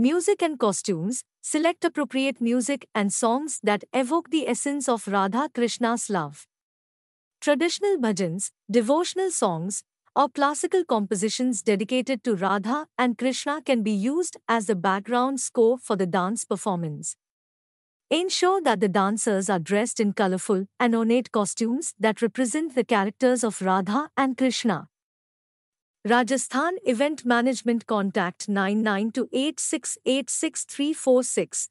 Music and costumes. Select appropriate music and songs that evoke the essence of Radha Krishna's love. Traditional bhajans, devotional songs, or classical compositions dedicated to Radha and Krishna can be used as the background score for the dance performance. Ensure that the dancers are dressed in colorful and ornate costumes that represent the characters of Radha and Krishna. Rajasthan Event Management Contact 9928686346